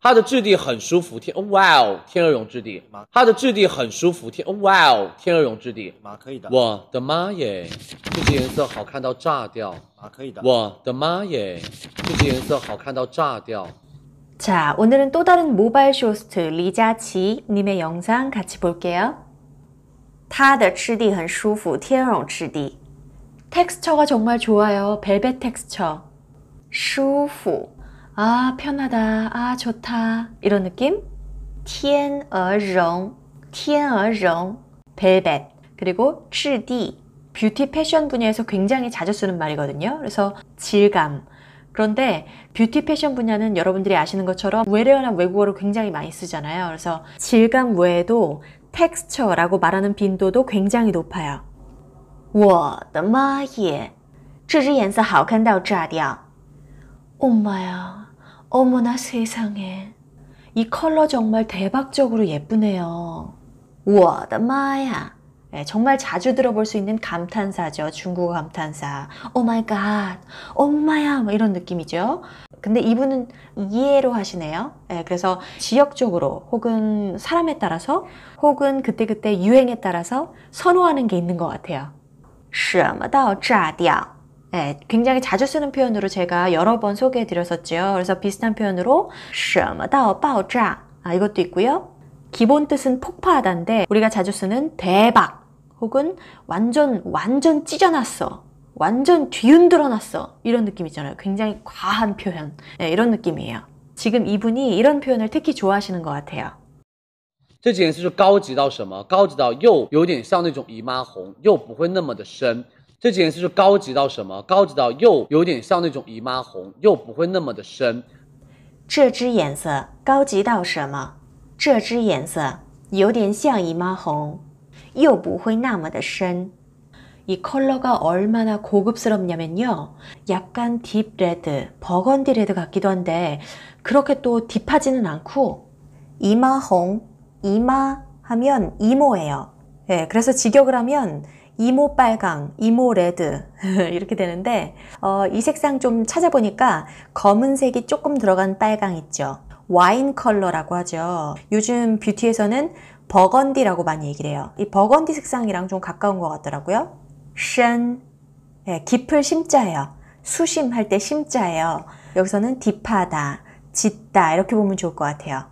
它的质地很舒服，天哦哇哦，天鹅绒质地。它的质地很舒服，天哦哇哦，天鹅绒质地。妈可以的。我的妈耶，这些颜色好看到炸掉。妈可以的。我的妈耶，这些颜色好看到炸掉。자오늘은또다른모바일쇼스트리자치님의영상같이볼게요它的质地很舒服，天鹅绒质地。 텍스처가 정말 좋아요. 벨벳 텍스처. 舒服. 아, 편하다. 아, 좋다. 이런 느낌? 天鹅绒.天鹅绒. 벨벳. 그리고 质地. 뷰티 패션 분야에서 굉장히 자주 쓰는 말이거든요. 그래서 질감. 그런데 뷰티 패션 분야는 여러분들이 아시는 것처럼 외래어나 외국어를 굉장히 많이 쓰잖아요. 그래서 질감 외에도 텍스처라고 말하는 빈도도 굉장히 높아요. 我的妈耶！这支颜色好看到炸掉。엄마야어머나세상에이 컬러 정말 대박적으로 예쁘네요. 我的 마야. 예, 네, 정말 자주 들어볼 수 있는 감탄사죠. 중국어 감탄사. 오마이갓 oh 엄마야. 막 뭐 이런 느낌이죠. 근데 이분은 이해로 하시네요. 네, 그래서 지역적으로 혹은 사람에 따라서 혹은 그때그때 유행에 따라서 선호하는 게 있는 것 같아요. 什么到炸掉. 네, 굉장히 자주 쓰는 표현으로 제가 여러 번 소개해 드렸었죠. 그래서 비슷한 표현으로 什么到爆炸 아, 이것도 있고요. 기본 뜻은 폭파하다인데 우리가 자주 쓰는 대박 혹은 완전 완전 찢어놨어 완전 뒤흔들어 놨어 이런 느낌 있잖아요 굉장히 과한 표현 네, 이런 느낌이에요 지금 이분이 이런 표현을 특히 좋아하시는 것 같아요 这几颜色就高级到什么？高级到又有点像那种姨妈红，又不会那么的深。这几颜色就高级到什么？高级到又有点像那种姨妈红，又不会那么的深。这支颜色高级到什么？这支颜色有点像姨妈红，又不会那么的深。이컬러가얼마나고급스럽냐면요약간딥레드버건디레드같기도한데그렇게또딥하지는않고이마홍 이마 하면 이모예요. 네, 그래서 직역을 하면 이모 빨강, 이모 레드 이렇게 되는데 어, 이 색상 좀 찾아보니까 검은색이 조금 들어간 빨강 있죠. 와인 컬러라고 하죠. 요즘 뷰티에서는 버건디라고 많이 얘기를 해요. 이 버건디 색상이랑 좀 가까운 것 같더라고요. 션, 네, 깊을 심자예요. 수심할 때 심자예요. 여기서는 딥하다, 짙다 이렇게 보면 좋을 것 같아요.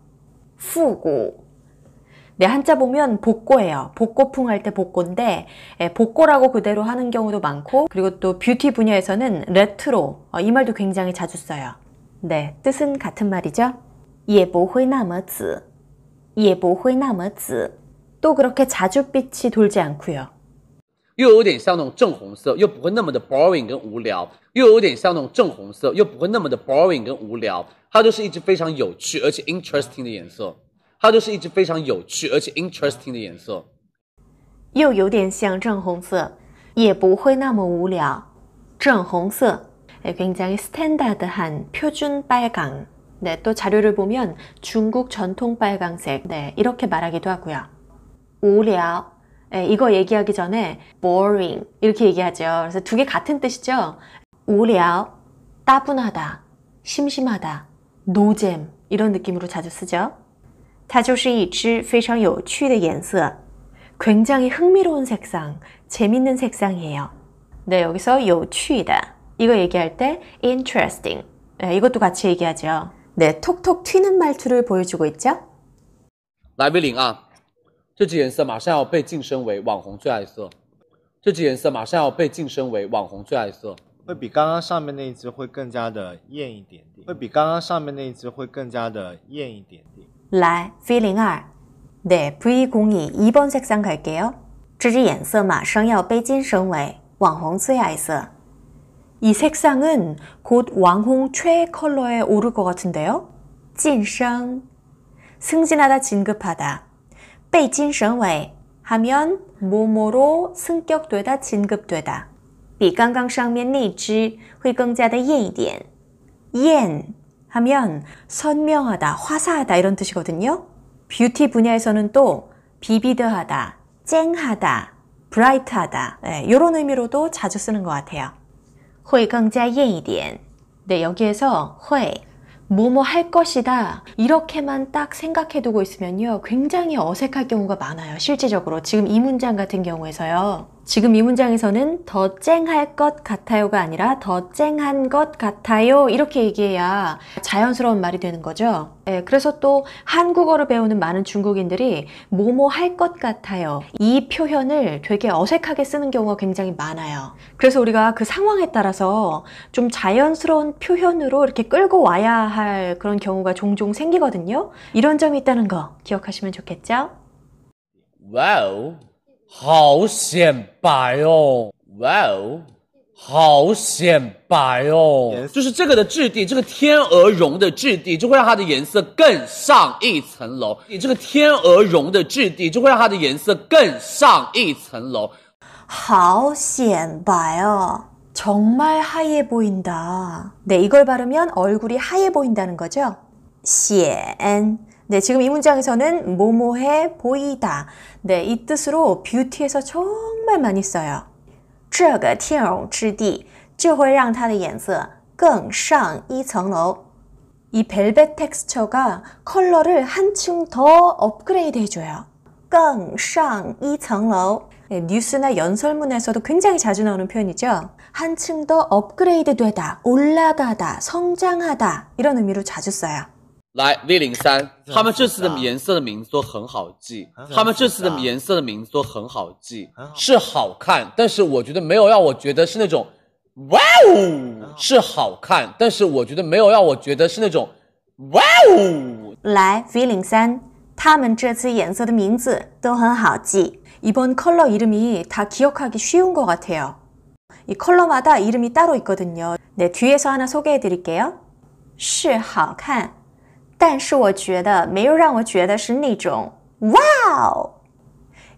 후고 네, 한자 보면 복고예요. 복고풍 할 때 복고인데 예, 복고라고 그대로 하는 경우도 많고 그리고 또 뷰티 분야에서는 레트로 어, 이 말도 굉장히 자주 써요. 네, 뜻은 같은 말이죠. 예보회나머즈 예보회나머즈 또 그렇게 자주 빛이 돌지 않고요. 又有点像那种正红色，又不会那么的 boring 跟无聊。又有点像那种正红色，又不会那么的 boring 跟无聊。它就是一支非常有趣而且 interesting 的颜色。它就是一支非常有趣而且 interesting 的颜色。又有点像正红色，也不会那么无聊。正红色，네굉장히 standard 한표준빨강네또자료를보면중국전통빨강색네이렇게말하기도하고요우랴 예, 이거 얘기하기 전에 boring 이렇게 얘기하죠. 그래서 두 개 같은 뜻이죠. 우려, 따분하다, 심심하다, 노잼 이런 느낌으로 자주 쓰죠. 它就是一支非常有趣的颜色. 굉장히 흥미로운 색상, 재밌는 색상이에요. 네, 여기서 요취이다. 이거 얘기할 때 interesting. 네, 이것도 같이 얘기하죠. 네, 톡톡 튀는 말투를 보여주고 있죠. 来杯零 아. 这支颜色马上要被晋升为网红最爱色，这支颜色马上要被晋升为网红最爱色，会比刚刚上面那一支会更加的艳一点点，会比刚刚上面那一支会更加的艳一点点。来，feeling 2，네 V 02이번색상갈게 요。 这支颜色马上要被晋升为网红最爱色。이색상은곧왕홍최컬러에오를것같은데요晋升，승진하 다， 진급하 다。 被精神为 하면 뭐뭐로 승격되다 진급되다. 比刚刚上面那只会更加的艳一点。艳 하면 선명하다, 화사하다 이런 뜻이거든요. 뷰티 분야에서는 또 비비드하다, 쨍하다, 브라이트하다 네, 예, 이런 의미로도 자주 쓰는 것 같아요. 会更加艳一点. 네, 여기에서 会 뭐뭐 할 것이다 이렇게만 딱 생각해 두고 있으면요 굉장히 어색할 경우가 많아요 실질적으로 지금 이 문장 같은 경우에서요 지금 이 문장에서는 더 쨍할 것 같아요가 아니라 더 쨍한 것 같아요 이렇게 얘기해야 자연스러운 말이 되는 거죠 네, 그래서 또 한국어를 배우는 많은 중국인들이 뭐뭐 할 것 같아요 이 표현을 되게 어색하게 쓰는 경우가 굉장히 많아요 그래서 우리가 그 상황에 따라서 좀 자연스러운 표현으로 이렇게 끌고 와야 할 그런 경우가 종종 생기거든요 이런 점이 있다는 거 기억하시면 좋겠죠 와우 好显白哦，哇哦，好显白哦！就是这个的质地，这个天鹅绒的质地就会让它的颜色更上一层楼。你这个天鹅绒的质地就会让它的颜色更上一层楼。好显白哦！정말하얘보인다네이걸바르면얼굴이하얘보인다는거죠显 네, 지금 이 문장에서는 모모해 보이다. 네, 이 뜻으로 뷰티에서 정말 많이 써요. 这个天绒质地就会让它的颜色更上一层楼。이 벨벳 텍스처가 컬러를 한층 더 업그레이드 해줘요. 更上一层楼. 네, 뉴스나 연설문에서도 굉장히 자주 나오는 표현이죠. 한층 더 업그레이드 되다, 올라가다, 성장하다 이런 의미로 자주 써요. 来 V 零三，他们这次的颜色的名字都很好记。他们这次的颜色的名字都很好记，是好看，但是我觉得没有让我觉得是那种哇哦，是好看，但是我觉得没有让我觉得是那种哇哦。来 V 零三，他们这次颜色的名字都很好记。이번컬러이름이다기억하기쉬운것같아요이컬러마다이름이따로있거든요내뒤에서하나소개해드릴게요好看。但是我觉得没有让我觉得是那种哇哦，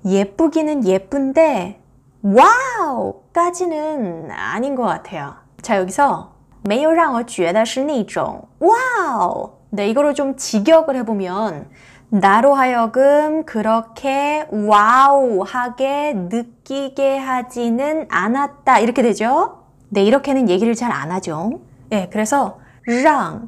예쁘기는 예쁜데 와우까지는 아닌 것 같아요. 자 여기서 没有让我觉得是那种 와우. 네 이거로 좀 직역을 해보면 나로 하여금 그렇게 와우하게 느끼게 하지는 않았다 이렇게 되죠. 네 이렇게는 얘기를 잘 안 하죠. 네 그래서 랑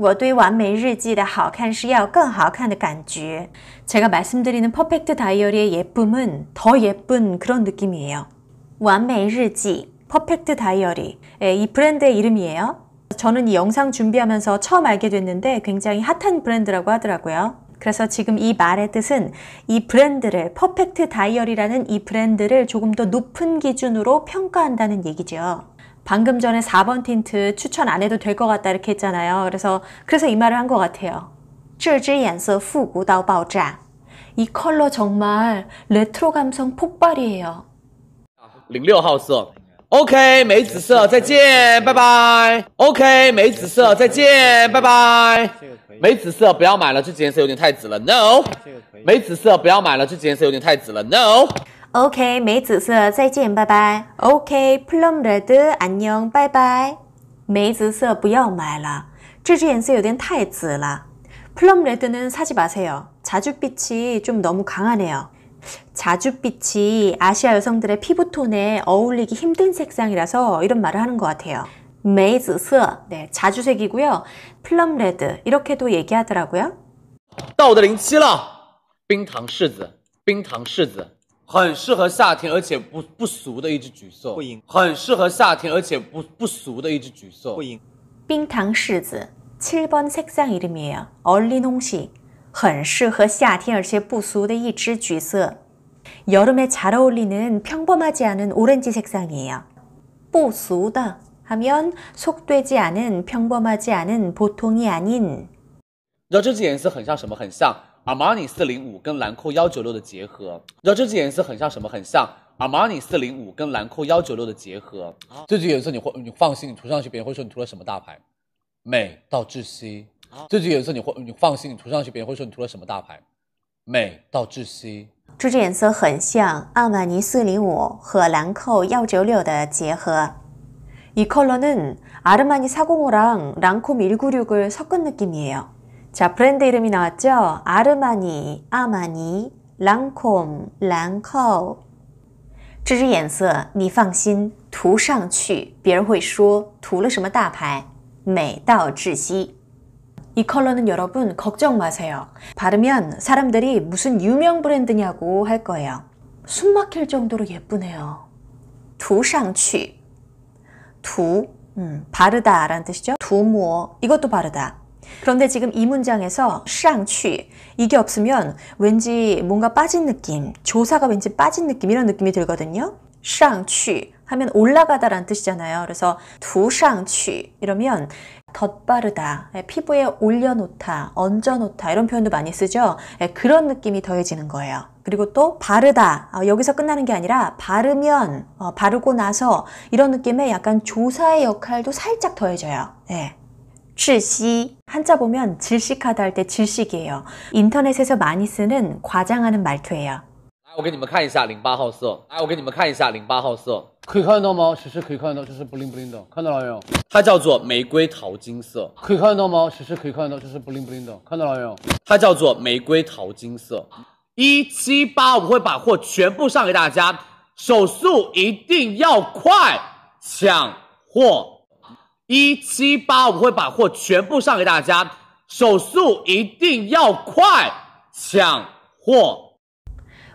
我对完美日记的好看是要更好看的感觉。 제가 말씀드리는 퍼펙트 다이어리의 예쁨은 더 예쁜 그런 느낌이에요. 완매 일지 퍼펙트 다이어리 예, 이 브랜드의 이름이에요. 저는 이 영상 준비하면서 처음 알게 됐는데 굉장히 핫한 브랜드라고 하더라고요. 그래서 지금 이 말의 뜻은 이 브랜드를 퍼펙트 다이어리라는 이 브랜드를 조금 더 높은 기준으로 평가한다는 얘기죠. 방금 전에 4번 틴트 추천 안 해도 될 것 같다 이렇게 했잖아요. 그래서 그래서 이 말을 한 것 같아요. 这支颜色复古到爆炸이 컬러 정말 레트로 감성 폭발이에요. 06号色 OK 이紫色再见拜拜 OK 梅紫色再见拜拜梅紫色不要买了，这几颜色有点太紫了。No，梅紫色不要买了，这几颜色有点太紫了。No。OK, 이紫色再见, 바이바이. 오케이, 플럼레드, 안녕, 바이바이. 梅紫色,不要买了.这支颜色有点太紫了. plum red는 사지 마세요. 자줏빛이 좀 너무 강하네요. 자줏빛이 아시아 여성들의 피부톤에 어울리기 힘든 색상이라서 이런 말을 하는 것 같아요. 메이즈스, 네, 자주색이고요. 플럼 레드 이렇게도 얘기하더라고요. 到的临期了,冰糖柿子,冰糖柿子.很适合夏天，而且不不俗的一支橘色。赢。很适合夏天，而且不不俗的一支橘色。赢。冰糖柿子，칠번색상이름이에요얼린홍시很适合夏天，而且不俗的一支橘色。여름에잘어울리는평범하지않은오렌지색상이에요보수다하면속되지않은평범하지않은보통이아 닌。 你知道这支颜色很像什么？很像。阿玛尼四零五405跟兰蔻196的结合，你知道这支颜色很像什么？很像阿玛尼四零五405跟兰蔻196的结合。这支颜色你会，你放心，你涂上去别人会说你涂了什么大牌，美到窒息。这支颜色你会，你放心，你涂上去别人会说你涂了什么大牌，美到窒息。这支颜色很像阿玛尼四零五405和兰蔻196的结合。이컬러는아르마니405랑랑콤196을섞은느낌이에요 자, 브랜드 이름이 나왔죠? 아르마니, 아마니, 랑콤, 랑코. 这支颜色你放心，涂上去，别人会说涂了什么大牌，美到窒息。이 컬러는 여러분 걱정 마세요. 바르면 사람들이 무슨 유명 브랜드냐고 할 거예요. 숨 막힐 정도로 예쁘네요. 涂上去,涂, 음, 바르다 라는 뜻이죠. 두모, 이것도 바르다. 그런데 지금 이 문장에서 쌍취 이게 없으면 왠지 뭔가 빠진 느낌, 조사가 왠지 빠진 느낌 이런 느낌이 들거든요. 쌍취 하면 올라가다라는 뜻이잖아요. 그래서 두상취 이러면 덧바르다, 예, 피부에 올려놓다, 얹어놓다 이런 표현도 많이 쓰죠. 예, 그런 느낌이 더해지는 거예요. 그리고 또 바르다 어, 여기서 끝나는 게 아니라 바르면 어, 바르고 나서 이런 느낌의 약간 조사의 역할도 살짝 더해져요. 네. 失 c， 한자보면질식하다할 때질식이에요인터넷에서많이쓰는과장하는말투에요来我给你们看一下零八号色，来我给你们看一下零八号色，可以看到吗？其实可以看到，这是 bling 的，看到了没有？它叫做玫瑰桃金色。可以看到吗？其实可以看到，这是 bling 的，看到了没有？它叫做玫瑰桃金色。一七八，我会把货全部上给大家，手速一定要快，抢货。一七八，我会把货全部上给大家，手速一定要快抢货。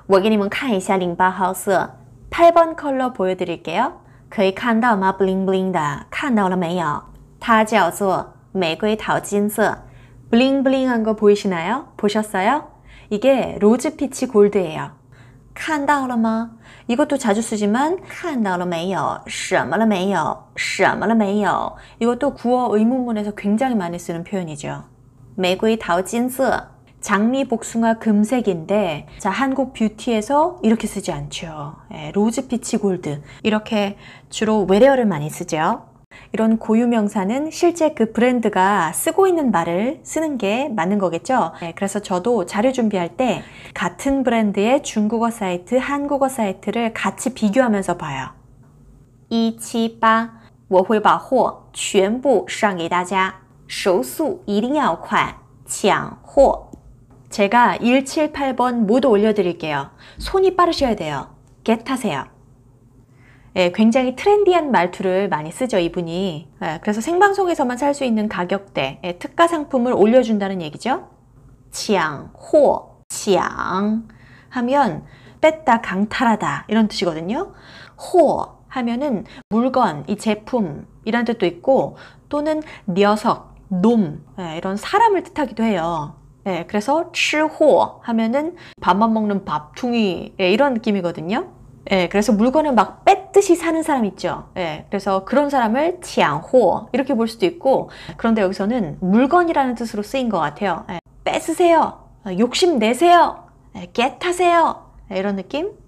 我给你们看一下零八号色，팔번컬러보여드릴게 요。 可以看到吗？bling bling 的，看到了没有？它叫做玫瑰桃金色색 ，bling bling 한거보이시나 요？ 보셨어 요？ 이게로즈피치골드예 요。 看到了吗? 이것도 자주 쓰지만 看到了没有?什么了没有?什么了没有? 이것도 구어 의문문에서 굉장히 많이 쓰는 표현이죠.玫瑰 다오찐스 장미 복숭아 금색인데 자 한국 뷰티에서 이렇게 쓰지 않죠. 예, 로즈피치 골드 이렇게 주로 외래어를 많이 쓰죠. 이런 고유명사는 실제 그 브랜드가 쓰고 있는 말을 쓰는 게 맞는 거겠죠. 네, 그래서 저도 자료 준비할 때 같은 브랜드의 중국어 사이트, 한국어 사이트를 같이 비교하면서 봐요. 178, 我会把货全部上给大家手速一定要快抢货 제가 178번 모두 올려드릴게요. 손이 빠르셔야 돼요. 겟하세요. 예, 굉장히 트렌디한 말투를 많이 쓰죠 이분이 예, 그래서 생방송에서만 살 수 있는 가격대 예, 특가 상품을 올려준다는 얘기죠 호, 货抢 하면 뺐다 강탈하다 이런 뜻이거든요 호 하면은 물건, 이 제품 이란 뜻도 있고 또는 녀석, 놈 예, 이런 사람을 뜻하기도 해요 예, 그래서 吃호 하면은 밥만 먹는 밥퉁이 예, 이런 느낌이거든요 예, 그래서 물건을 막 뺏듯이 사는 사람 있죠. 예, 그래서 그런 사람을 치안호 이렇게 볼 수도 있고 그런데 여기서는 물건이라는 뜻으로 쓰인 것 같아요. 예, 뺏으세요. 욕심내세요. 예, 겟하세요. 예, 이런 느낌?